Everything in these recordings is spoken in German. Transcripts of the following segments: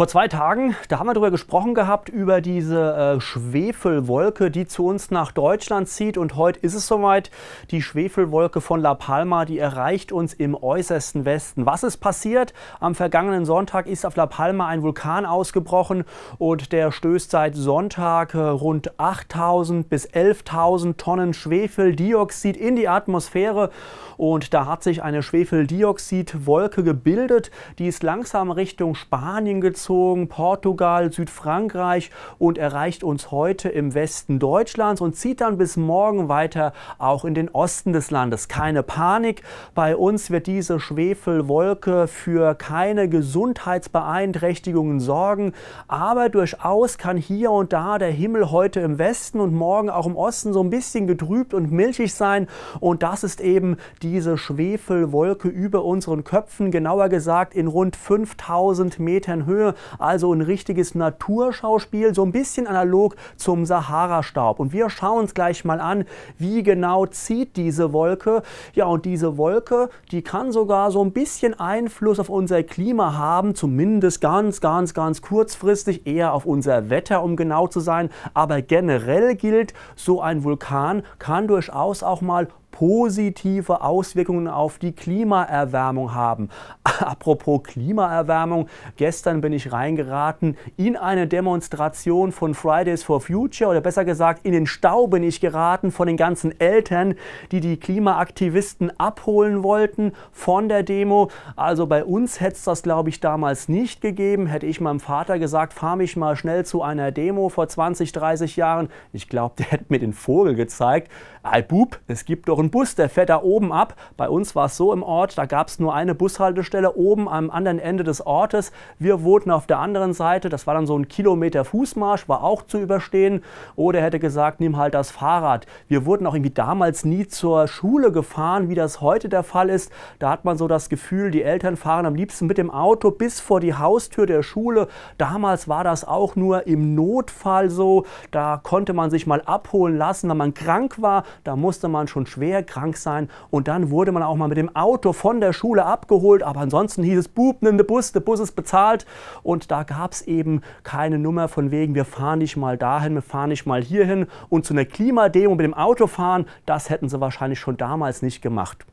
Vor zwei Tagen, da haben wir darüber gesprochen gehabt, über diese äh, Schwefelwolke, die zu uns nach Deutschland zieht. Und heute ist es soweit. Die Schwefelwolke von La Palma, die erreicht uns im äußersten Westen. Was ist passiert? Am vergangenen Sonntag ist auf La Palma ein Vulkan ausgebrochen und der stößt seit Sonntag äh, rund 8000 bis 11.000 Tonnen Schwefeldioxid in die Atmosphäre. Und da hat sich eine Schwefeldioxidwolke gebildet. Die ist langsam Richtung Spanien gezogen durchgezogen, Portugal, Südfrankreich und erreicht uns heute im Westen Deutschlands und zieht dann bis morgen weiter auch in den Osten des Landes. Keine Panik, bei uns wird diese Schwefelwolke für keine Gesundheitsbeeinträchtigungen sorgen, aber durchaus kann hier und da der Himmel heute im Westen und morgen auch im Osten so ein bisschen getrübt und milchig sein und das ist eben diese Schwefelwolke über unseren Köpfen, genauer gesagt in rund 5000 Metern Höhe. Also ein richtiges Naturschauspiel, so ein bisschen analog zum Sahara-Staub. Und wir schauen uns gleich mal an, wie genau zieht diese Wolke. Ja, und diese Wolke, die kann sogar so ein bisschen Einfluss auf unser Klima haben, zumindest ganz, ganz, ganz kurzfristig, eher auf unser Wetter, um genau zu sein. Aber generell gilt, so ein Vulkan kann durchaus auch mal positive Auswirkungen auf die Klimaerwärmung haben. Apropos Klimaerwärmung, gestern bin ich reingeraten in eine Demonstration von Fridays for Future oder besser gesagt in den Stau bin ich geraten von den ganzen Eltern, die die Klimaaktivisten abholen wollten von der Demo. Also bei uns hätte es das glaube ich damals nicht gegeben. Hätte ich meinem Vater gesagt, fahr mich mal schnell zu einer Demo vor 20, 30 Jahren. Ich glaube, der hätte mir den Vogel gezeigt. Ei Bub, es gibt doch ein Bus, der fährt da oben ab. Bei uns war es so im Ort, da gab es nur eine Bushaltestelle oben am anderen Ende des Ortes. Wir wohnten auf der anderen Seite. Das war dann so ein Kilometer Fußmarsch, war auch zu überstehen. Oder hätte gesagt, nimm halt das Fahrrad. Wir wurden auch irgendwie damals nie zur Schule gefahren, wie das heute der Fall ist. Da hat man so das Gefühl, die Eltern fahren am liebsten mit dem Auto bis vor die Haustür der Schule. Damals war das auch nur im Notfall so. Da konnte man sich mal abholen lassen, wenn man krank war. Da musste man schon schwer schwer krank sein. Und dann wurde man auch mal mit dem Auto von der Schule abgeholt. Aber ansonsten hieß es, Bub, nimm den Bus, der Bus ist bezahlt. Und da gab es eben keine Nummer von wegen, wir fahren nicht mal dahin, wir fahren nicht mal hierhin. Und zu einer Klimademo mit dem Auto fahren, das hätten sie wahrscheinlich schon damals nicht gemacht.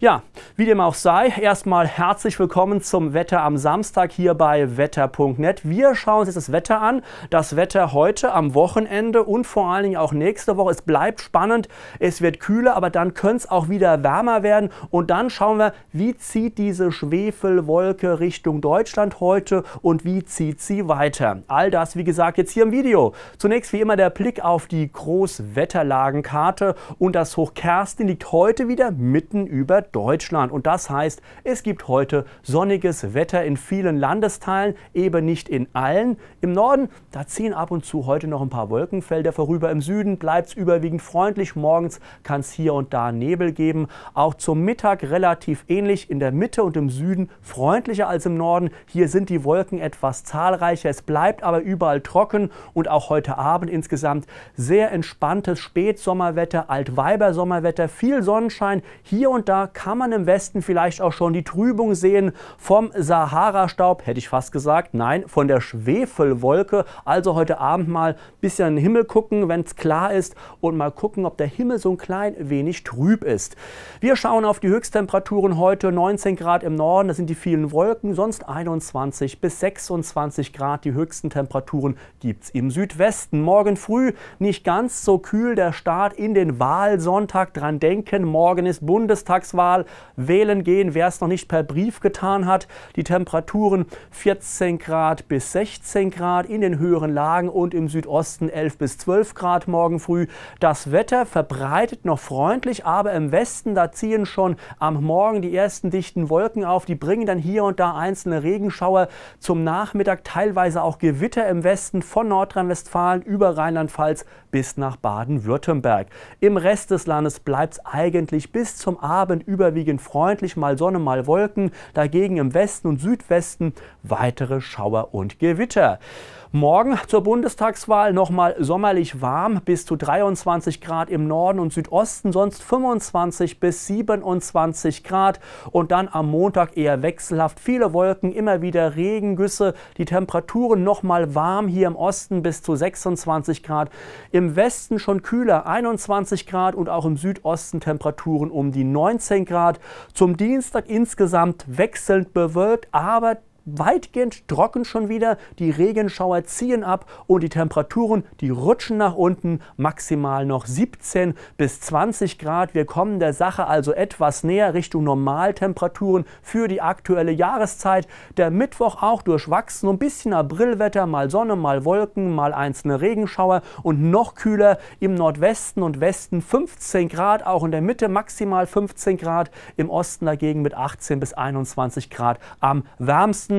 Ja, wie dem auch sei, erstmal herzlich willkommen zum Wetter am Samstag hier bei wetter.net. Wir schauen uns jetzt das Wetter an. Das Wetter heute am Wochenende und vor allen Dingen auch nächste Woche. Es bleibt spannend. Es wird kühler, aber dann dann könnte es auch wieder wärmer werden. Und dann schauen wir, wie zieht diese Schwefelwolke Richtung Deutschland heute und wie zieht sie weiter. All das, wie gesagt, jetzt hier im Video. Zunächst wie immer der Blick auf die Großwetterlagenkarte und das Hoch Kerstin liegt heute wieder mitten über Deutschland. Und das heißt, es gibt heute sonniges Wetter in vielen Landesteilen, eben nicht in allen. Im Norden, da ziehen ab und zu heute noch ein paar Wolkenfelder vorüber. Im Süden bleibt es überwiegend freundlich. Morgens kann es hier und da da Nebel geben. Auch zum Mittag relativ ähnlich. In der Mitte und im Süden freundlicher als im Norden. Hier sind die Wolken etwas zahlreicher. Es bleibt aber überall trocken und auch heute Abend insgesamt sehr entspanntes Spätsommerwetter, Altweibersommerwetter, viel Sonnenschein. Hier und da kann man im Westen vielleicht auch schon die Trübung sehen vom Sahara-Staub, hätte ich fast gesagt. Nein, von der Schwefelwolke. Also heute Abend mal ein bisschen in den Himmel gucken, wenn es klar ist und mal gucken, ob der Himmel so ein klein wenig trüb ist. Wir schauen auf die Höchsttemperaturen heute 19 Grad im Norden, das sind die vielen Wolken, sonst 21 bis 26 Grad. Die höchsten Temperaturen gibt es im Südwesten. Morgen früh nicht ganz so kühl der Start in den Wahlsonntag. Dran denken, morgen ist Bundestagswahl. Wählen gehen, wer es noch nicht per Brief getan hat. Die Temperaturen 14 Grad bis 16 Grad in den höheren Lagen und im Südosten 11 bis 12 Grad morgen früh. Das Wetter verbreitet noch freundlich durch, aber im Westen, da ziehen schon am Morgen die ersten dichten Wolken auf. Die bringen dann hier und da einzelne Regenschauer zum Nachmittag, teilweise auch Gewitter im Westen von Nordrhein-Westfalen über Rheinland-Pfalz bis nach Baden-Württemberg. Im Rest des Landes bleibt es eigentlich bis zum Abend überwiegend freundlich, mal Sonne, mal Wolken. Dagegen im Westen und Südwesten weitere Schauer und Gewitter. Morgen zur Bundestagswahl nochmal sommerlich warm, bis zu 23 Grad im Norden und Südosten, sonst 25 bis 27 Grad. Und dann am Montag eher wechselhaft, viele Wolken, immer wieder Regengüsse, die Temperaturen nochmal warm hier im Osten bis zu 26 Grad. Im Westen schon kühler, 21 Grad und auch im Südosten Temperaturen um die 19 Grad. Zum Dienstag insgesamt wechselnd bewölkt, aber weitgehend trocken schon wieder. Die Regenschauer ziehen ab und die Temperaturen, die rutschen nach unten, maximal noch 17 bis 20 Grad. Wir kommen der Sache also etwas näher Richtung Normaltemperaturen für die aktuelle Jahreszeit. Der Mittwoch auch durchwachsen, ein bisschen Aprilwetter, mal Sonne, mal Wolken, mal einzelne Regenschauer und noch kühler im Nordwesten und Westen 15 Grad, auch in der Mitte maximal 15 Grad, im Osten dagegen mit 18 bis 21 Grad am wärmsten.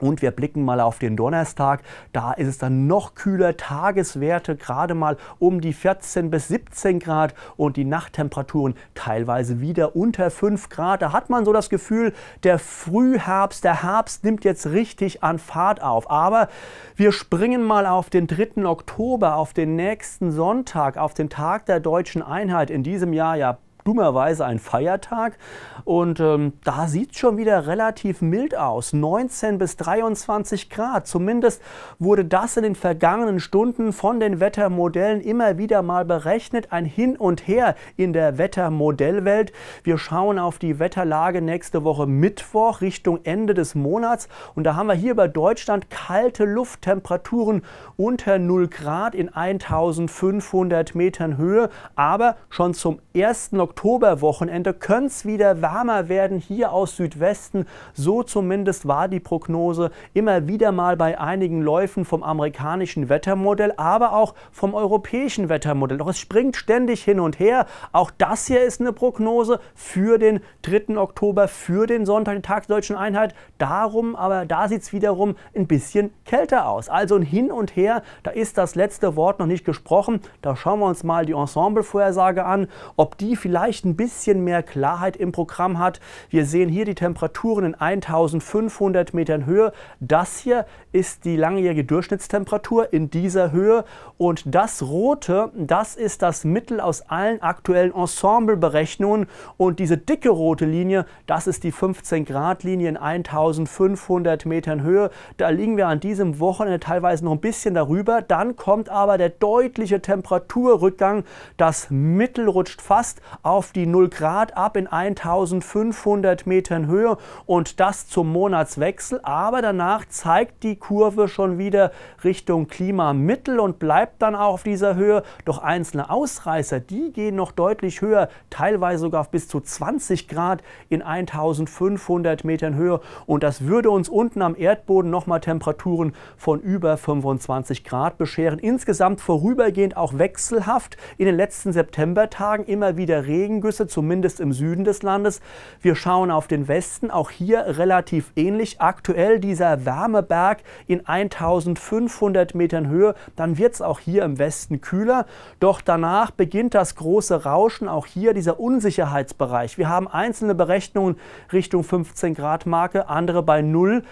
Und wir blicken mal auf den Donnerstag. Da ist es dann noch kühler. Tageswerte gerade mal um die 14 bis 17 Grad und die Nachttemperaturen teilweise wieder unter 5 Grad. Da hat man so das Gefühl, der Frühherbst, der Herbst nimmt jetzt richtig an Fahrt auf. Aber wir springen mal auf den 3. Oktober, auf den nächsten Sonntag, auf den Tag der deutschen Einheit in diesem Jahr ja dummerweise ein Feiertag. Und ähm, da sieht es schon wieder relativ mild aus. 19 bis 23 Grad. Zumindest wurde das in den vergangenen Stunden von den Wettermodellen immer wieder mal berechnet. Ein Hin und Her in der Wettermodellwelt. Wir schauen auf die Wetterlage nächste Woche Mittwoch Richtung Ende des Monats. Und da haben wir hier bei Deutschland kalte Lufttemperaturen unter 0 Grad in 1500 Metern Höhe. Aber schon zum 1. Oktober Oktoberwochenende könnte es wieder wärmer werden hier aus Südwesten. So zumindest war die Prognose immer wieder mal bei einigen Läufen vom amerikanischen Wettermodell, aber auch vom europäischen Wettermodell. Doch es springt ständig hin und her. Auch das hier ist eine Prognose für den 3. Oktober, für den Sonntag, den Tag der Deutschen Einheit. Darum, aber da sieht es wiederum ein bisschen kälter aus. Also ein Hin und Her, da ist das letzte Wort noch nicht gesprochen. Da schauen wir uns mal die Ensemble-Vorhersage an, ob die vielleicht vielleicht ein bisschen mehr Klarheit im Programm hat. Wir sehen hier die Temperaturen in 1500 Metern Höhe. Das hier ist die langjährige Durchschnittstemperatur in dieser Höhe. Und das rote, das ist das Mittel aus allen aktuellen Ensembleberechnungen. Und diese dicke rote Linie, das ist die 15 Grad Linie in 1500 Metern Höhe. Da liegen wir an diesem Wochenende teilweise noch ein bisschen darüber. Dann kommt aber der deutliche Temperaturrückgang. Das Mittel rutscht fast auf die 0 Grad ab in 1500 Metern Höhe und das zum Monatswechsel. Aber danach zeigt die Kurve schon wieder Richtung Klimamittel und bleibt dann auch auf dieser Höhe. Doch einzelne Ausreißer, die gehen noch deutlich höher, teilweise sogar auf bis zu 20 Grad in 1500 Metern Höhe. Und das würde uns unten am Erdboden nochmal Temperaturen von über 25 Grad bescheren. Insgesamt vorübergehend auch wechselhaft. In den letzten Septembertagen immer wieder Regen Regengüsse, zumindest im Süden des Landes. Wir schauen auf den Westen, auch hier relativ ähnlich. Aktuell dieser Wärmeberg in 1500 Metern Höhe, dann wird es auch hier im Westen kühler. Doch danach beginnt das große Rauschen, auch hier dieser Unsicherheitsbereich. Wir haben einzelne Berechnungen Richtung 15 Grad Marke, andere bei Null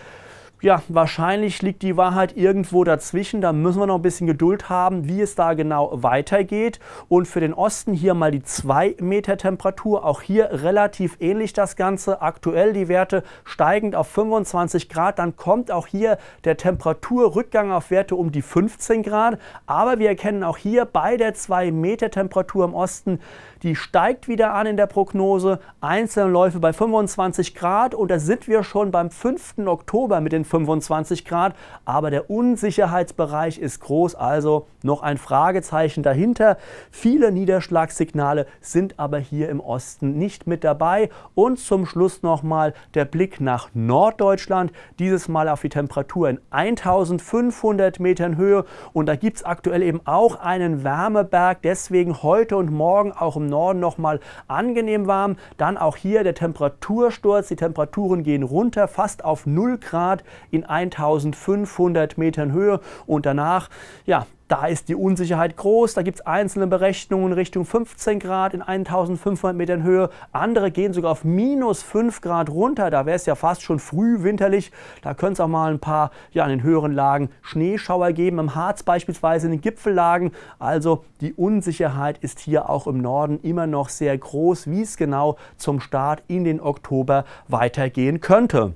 ja, wahrscheinlich liegt die Wahrheit irgendwo dazwischen. Da müssen wir noch ein bisschen Geduld haben, wie es da genau weitergeht. Und für den Osten hier mal die 2 Meter Temperatur. Auch hier relativ ähnlich das Ganze. Aktuell die Werte steigend auf 25 Grad. Dann kommt auch hier der Temperaturrückgang auf Werte um die 15 Grad. Aber wir erkennen auch hier bei der 2 Meter Temperatur im Osten, die steigt wieder an in der Prognose. Einzelne Läufe bei 25 Grad. Und da sind wir schon beim 5. Oktober mit den 25 Grad, aber der Unsicherheitsbereich ist groß, also noch ein Fragezeichen dahinter. Viele Niederschlagssignale sind aber hier im Osten nicht mit dabei. Und zum Schluss nochmal der Blick nach Norddeutschland, dieses Mal auf die Temperatur in 1500 Metern Höhe. Und da gibt es aktuell eben auch einen Wärmeberg, deswegen heute und morgen auch im Norden nochmal angenehm warm. Dann auch hier der Temperatursturz, die Temperaturen gehen runter, fast auf 0 Grad in 1500 Metern Höhe und danach, ja, da ist die Unsicherheit groß, da gibt es einzelne Berechnungen Richtung 15 Grad in 1500 Metern Höhe, andere gehen sogar auf minus 5 Grad runter, da wäre es ja fast schon früh winterlich, da könnte es auch mal ein paar, ja in den höheren Lagen Schneeschauer geben, im Harz beispielsweise in den Gipfellagen, also die Unsicherheit ist hier auch im Norden immer noch sehr groß, wie es genau zum Start in den Oktober weitergehen könnte.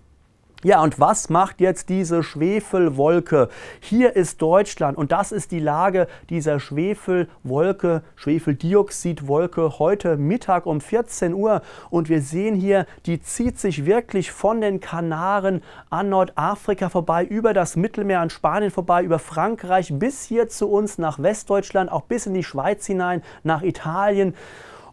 Ja, und was macht jetzt diese Schwefelwolke? Hier ist Deutschland und das ist die Lage dieser Schwefelwolke, Schwefeldioxidwolke heute Mittag um 14 Uhr. Und wir sehen hier, die zieht sich wirklich von den Kanaren an Nordafrika vorbei, über das Mittelmeer an Spanien vorbei, über Frankreich bis hier zu uns nach Westdeutschland, auch bis in die Schweiz hinein, nach Italien.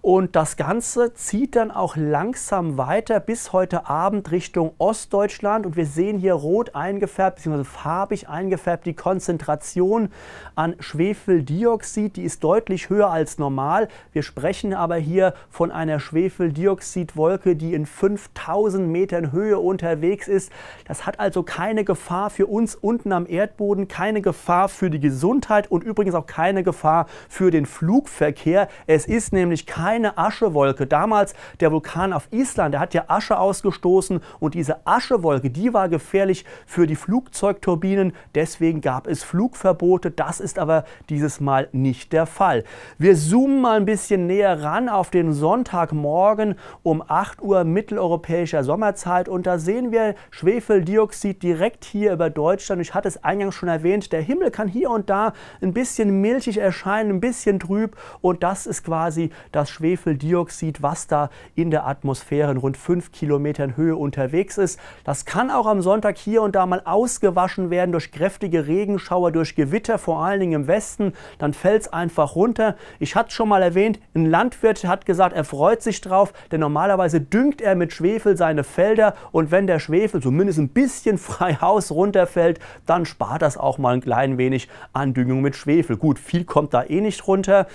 Und das Ganze zieht dann auch langsam weiter bis heute Abend Richtung Ostdeutschland. Und wir sehen hier rot eingefärbt bzw. farbig eingefärbt die Konzentration an Schwefeldioxid. Die ist deutlich höher als normal. Wir sprechen aber hier von einer Schwefeldioxidwolke, die in 5000 Metern Höhe unterwegs ist. Das hat also keine Gefahr für uns unten am Erdboden, keine Gefahr für die Gesundheit und übrigens auch keine Gefahr für den Flugverkehr. Es ist nämlich kein eine Aschewolke. Damals der Vulkan auf Island, der hat ja Asche ausgestoßen und diese Aschewolke, die war gefährlich für die Flugzeugturbinen. Deswegen gab es Flugverbote. Das ist aber dieses Mal nicht der Fall. Wir zoomen mal ein bisschen näher ran auf den Sonntagmorgen um 8 Uhr mitteleuropäischer Sommerzeit und da sehen wir Schwefeldioxid direkt hier über Deutschland. Ich hatte es eingangs schon erwähnt, der Himmel kann hier und da ein bisschen milchig erscheinen, ein bisschen trüb und das ist quasi das Schwefeldioxid, was da in der Atmosphäre in rund 5 Kilometern Höhe unterwegs ist. Das kann auch am Sonntag hier und da mal ausgewaschen werden durch kräftige Regenschauer, durch Gewitter, vor allen Dingen im Westen. Dann fällt es einfach runter. Ich hatte es schon mal erwähnt, ein Landwirt hat gesagt, er freut sich drauf, denn normalerweise düngt er mit Schwefel seine Felder und wenn der Schwefel zumindest ein bisschen frei Haus runterfällt, dann spart das auch mal ein klein wenig an Düngung mit Schwefel. Gut, viel kommt da eh nicht runter.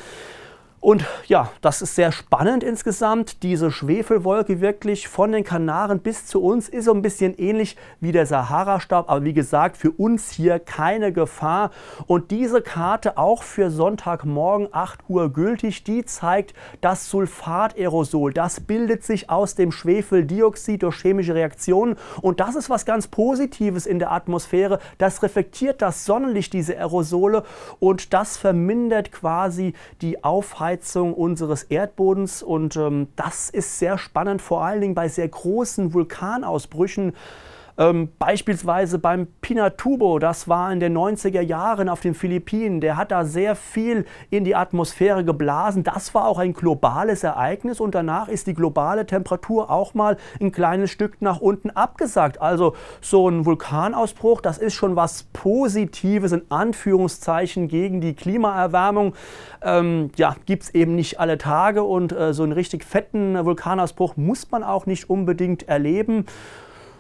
Und ja, das ist sehr spannend insgesamt. Diese Schwefelwolke wirklich von den Kanaren bis zu uns ist so ein bisschen ähnlich wie der Sahara-Staub, aber wie gesagt, für uns hier keine Gefahr. Und diese Karte auch für Sonntagmorgen 8 Uhr gültig, die zeigt das Sulfaterosol. Das bildet sich aus dem Schwefeldioxid durch chemische Reaktionen und das ist was ganz Positives in der Atmosphäre. Das reflektiert das Sonnenlicht, diese Aerosole und das vermindert quasi die Aufheizung Aufheizung unseres Erdbodens. Und ähm, das ist sehr spannend, vor allen Dingen bei sehr großen Vulkanausbrüchen. Ähm, beispielsweise beim Pinatubo, das war in den 90er Jahren auf den Philippinen. Der hat da sehr viel in die Atmosphäre geblasen. Das war auch ein globales Ereignis und danach ist die globale Temperatur auch mal ein kleines Stück nach unten abgesagt. Also so ein Vulkanausbruch, das ist schon was Positives in Anführungszeichen gegen die Klimaerwärmung. Ähm, ja, gibt es eben nicht alle Tage und äh, so einen richtig fetten Vulkanausbruch muss man auch nicht unbedingt erleben.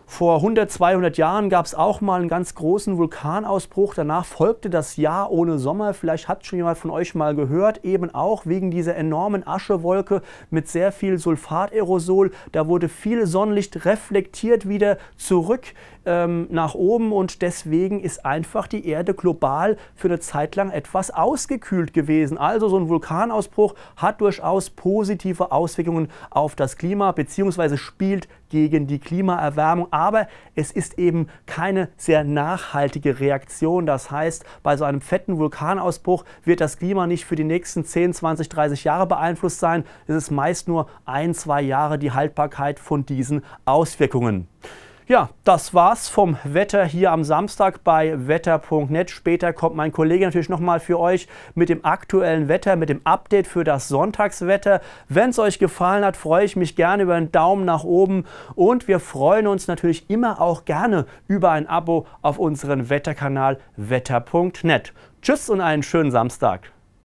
Vor 100, 200 Jahren gab es auch mal einen ganz großen Vulkanausbruch. Danach folgte das Jahr ohne Sommer. Vielleicht hat schon jemand von euch mal gehört, eben auch wegen dieser enormen Aschewolke mit sehr viel Sulfaterosol. Da wurde viel Sonnenlicht reflektiert wieder zurück ähm, nach oben und deswegen ist einfach die Erde global für eine Zeit lang etwas ausgekühlt gewesen. Also so ein Vulkanausbruch hat durchaus positive Auswirkungen auf das Klima bzw. spielt gegen die Klimaerwärmung. Aber es ist eben keine sehr nachhaltige Reaktion. Das heißt, bei so einem fetten Vulkanausbruch wird das Klima nicht für die nächsten 10, 20, 30 Jahre beeinflusst sein. Es ist meist nur ein, zwei Jahre die Haltbarkeit von diesen Auswirkungen. Ja, das war's vom Wetter hier am Samstag bei wetter.net. Später kommt mein Kollege natürlich nochmal für euch mit dem aktuellen Wetter, mit dem Update für das Sonntagswetter. Wenn es euch gefallen hat, freue ich mich gerne über einen Daumen nach oben und wir freuen uns natürlich immer auch gerne über ein Abo auf unseren Wetterkanal wetter.net. Tschüss und einen schönen Samstag.